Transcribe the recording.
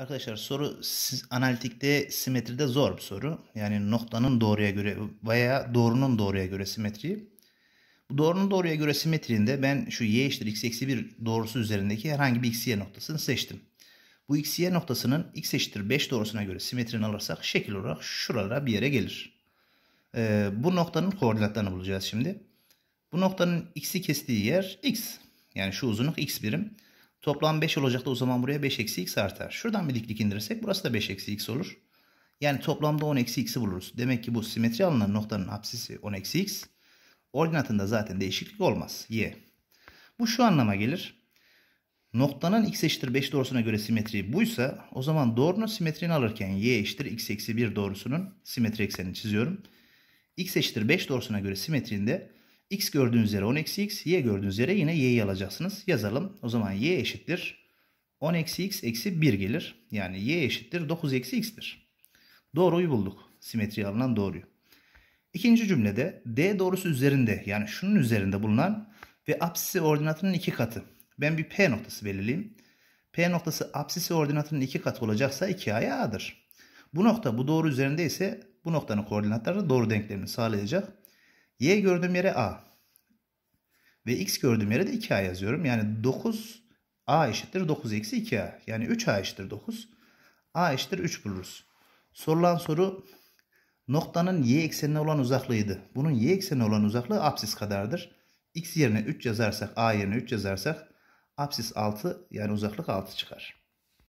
Arkadaşlar soru analitikte simetride zor bir soru. Yani noktanın doğruya göre veya doğrunun doğruya göre simetriyi. Bu doğrunun doğruya göre simetriğinde ben şu y eşittir x eksi 1 doğrusu üzerindeki herhangi bir x y noktasını seçtim. Bu x y noktasının x eşittir 5 doğrusuna göre simetrini alırsak şekil olarak şuralara bir yere gelir. Ee, bu noktanın koordinatlarını bulacağız şimdi. Bu noktanın x'i kestiği yer x. Yani şu uzunluk x birim. Toplam 5 olacaktı o zaman buraya 5 eksi x artar. Şuradan bir diklik indirirsek burası da 5 eksi x olur. Yani toplamda 10 eksi x'i buluruz. Demek ki bu simetri alınan noktanın apsisi 10 eksi x. Ordinatında zaten değişiklik olmaz. Y. Bu şu anlama gelir. Noktanın x eşittir 5 doğrusuna göre simetriği buysa o zaman doğrunun simetriğini alırken y eşittir x eksi 1 doğrusunun simetri eksenini çiziyorum. x eşittir 5 doğrusuna göre simetriğinde x gördüğünüz yere 10 eksi x, y gördüğünüz yere yine y'yi alacaksınız. Yazalım. O zaman y eşittir 10 eksi x eksi 1 gelir. Yani y eşittir 9 eksi x'dir. Doğruyu bulduk. Simetriye alınan doğruyu. İkinci cümlede d doğrusu üzerinde yani şunun üzerinde bulunan ve apsisi ordinatının iki katı. Ben bir p noktası belirleyeyim. P noktası apsisi ordinatının iki katı olacaksa 2a'ya a'dır. Bu nokta bu doğru üzerinde ise bu noktanın koordinatları doğru denklemini sağlayacak. Y gördüğüm yere A. Ve X gördüğüm yere de 2A yazıyorum. Yani 9 A eşittir 9 eksi 2A. Yani 3A eşittir 9. A eşittir 3 buluruz. Sorulan soru noktanın y eksenine olan uzaklığıydı. Bunun y eksenine olan uzaklığı apsis kadardır. X yerine 3 yazarsak A yerine 3 yazarsak apsis 6 yani uzaklık 6 çıkar.